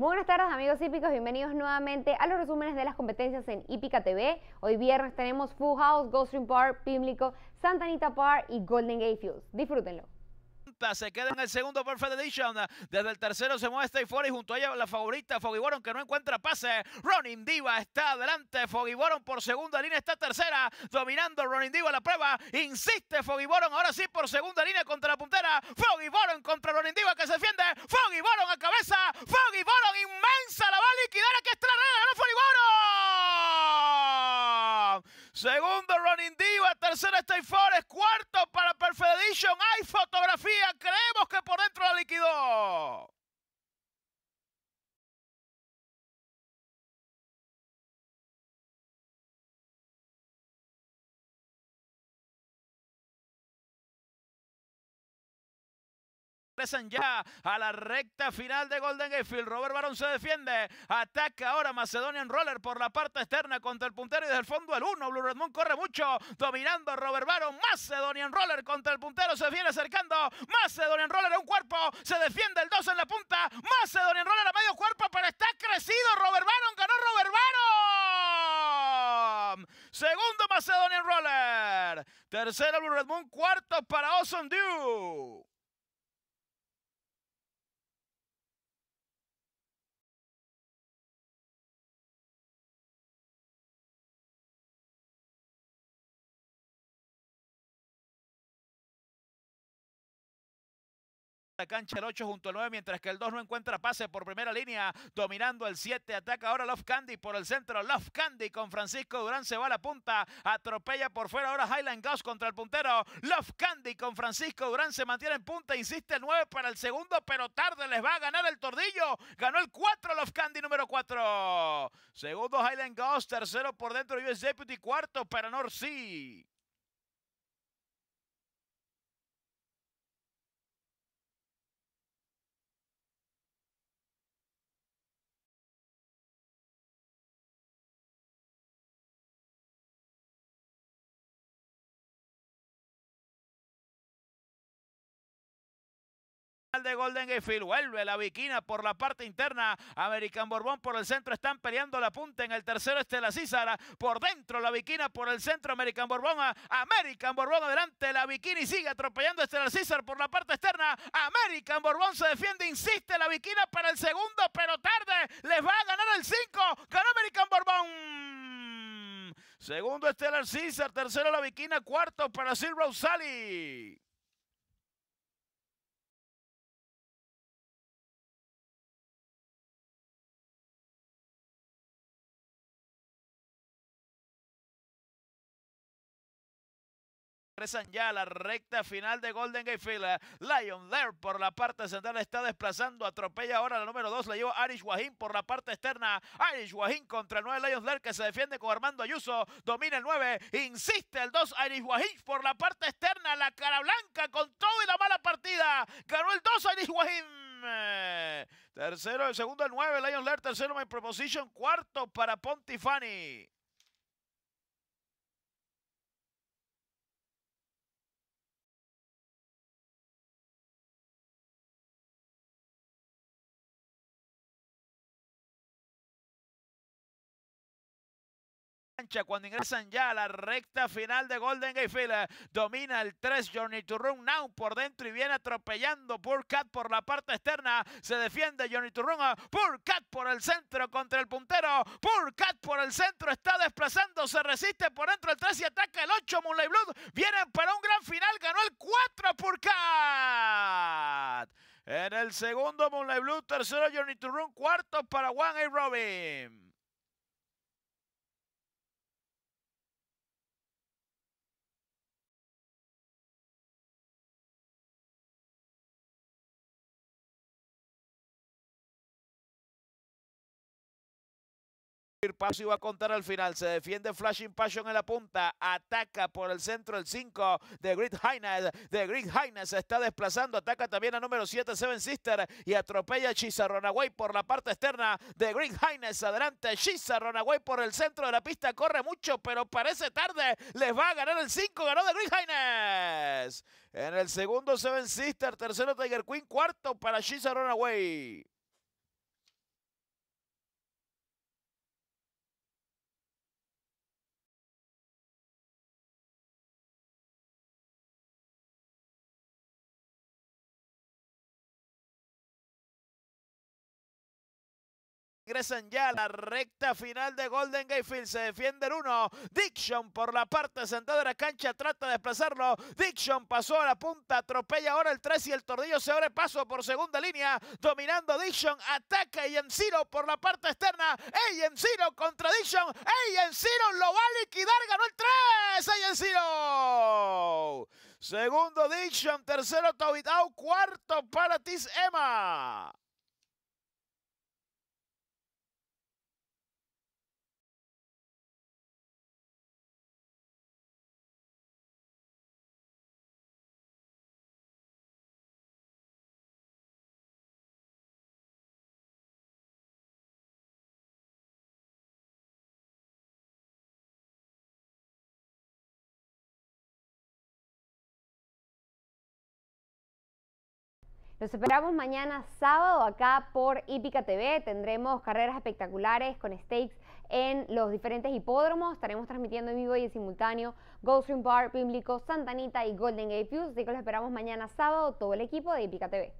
Muy buenas tardes amigos hípicos, bienvenidos nuevamente a los resúmenes de las competencias en Hípica TV. Hoy viernes tenemos Full House, Goldstream Park, Pimlico, Santa Anita Park y Golden Gate Fields. Disfrútenlo. Se queda en el segundo perfect edition, Desde el tercero se mueve Stay y junto a ella la favorita Boron que no encuentra pase. Ronin Diva está adelante. Boron por segunda línea está tercera. Dominando Ronin Diva la prueba. Insiste Boron, ahora sí por segunda línea contra la puntera. Foggy Boron contra Ronin Diva que se defiende. Foggy Boron a cabeza. Foggy César State Forest, cuarto para Perfect Edition. Hay fotografía. regresan ya a la recta final de Golden Gatefield. Robert Barón se defiende. Ataca ahora Macedonian Roller por la parte externa contra el puntero y desde el fondo el 1. Blue Red Moon corre mucho. Dominando Robert Barón. Macedonian Roller contra el puntero. Se viene acercando. Macedonian Roller a un cuerpo. Se defiende el 2 en la punta. Macedonian Roller a medio cuerpo. Pero está crecido Robert Barón. Ganó Robert Barón. Segundo Macedonian Roller. Tercero Blue Red Moon. Cuarto para Awesome Dew. la cancha el 8 junto al 9, mientras que el 2 no encuentra pase por primera línea, dominando el 7, ataca ahora Love Candy por el centro, Love Candy con Francisco Durán se va a la punta, atropella por fuera ahora Highland Gauss contra el puntero, Love Candy con Francisco Durán se mantiene en punta, insiste el 9 para el segundo, pero tarde les va a ganar el tordillo, ganó el 4 Love Candy número 4, segundo Highland Ghost, tercero por dentro US Deputy, cuarto para North de Golden Gatefield, Vuelve la Viquina por la parte interna. American Borbón por el centro. Están peleando la punta en el tercero. Estela César, por dentro. La Viquina por el centro. American Borbón. American Borbón adelante. La Viquina y sigue atropellando a Estela César por la parte externa. American Borbón se defiende. Insiste la Viquina para el segundo, pero tarde. Les va a ganar el 5. con American Borbón. Segundo Estela César, tercero la Viquina, cuarto para Silver Sally. Regresan ya a la recta final de Golden Gate Field. Eh, Lion Lair por la parte central está desplazando. Atropella ahora la número 2. La lleva Arish Wahim por la parte externa. Arish Wahim contra el 9 Lion Lair que se defiende con Armando Ayuso. Domina el 9. Insiste el 2. Arish Wahim por la parte externa. La cara blanca con todo y la mala partida. Ganó el 2 Arish Wahim. Tercero, el segundo el 9, Lion Lair. Tercero, My Proposition. Cuarto para Pontifani. cuando ingresan ya a la recta final de Golden Gate Field. Eh, domina el 3 Johnny Run Now por dentro y viene atropellando Cat por la parte externa. Se defiende Johnny Run. Purcat eh, por el centro contra el puntero. Cat por el centro está desplazando. Se resiste por dentro el 3 y ataca el 8. Moonlight Blue. Vienen para un gran final. Ganó el 4 Purcat. En el segundo Moonlight Blue, tercero Johnny Run, cuarto para Juan A. Robin. Paso iba a contar al final. Se defiende Flashing Passion en la punta. Ataca por el centro el 5 de Great Highness. De Great Highness se está desplazando. Ataca también a número 7 Seven Sister. Y atropella a Chisa por la parte externa de Great Highness. Adelante Chisa Runaway por el centro de la pista. Corre mucho, pero parece tarde. Les va a ganar el 5. Ganó de Great Highness. En el segundo Seven Sister. Tercero Tiger Queen. Cuarto para Chisa Runaway. ingresan ya a la recta final de Golden Gate Field. Se defiende el 1. Dixon por la parte sentada de la cancha trata de desplazarlo. Dixon pasó a la punta, atropella ahora el 3 y el tordillo se abre paso por segunda línea. Dominando Dixon, ataca Enciro por la parte externa. Enciro contra Dixon. Enciro lo va a liquidar, ganó el 3. Enciro. Segundo Dixon, tercero Tobitao, cuarto para Tis Emma. Los esperamos mañana sábado acá por Ipica TV. Tendremos carreras espectaculares con stakes en los diferentes hipódromos. Estaremos transmitiendo en vivo y en simultáneo Goldstream Bar, Pimlico, Santanita y Golden Gate Views. Así que los esperamos mañana sábado, todo el equipo de Hípica TV.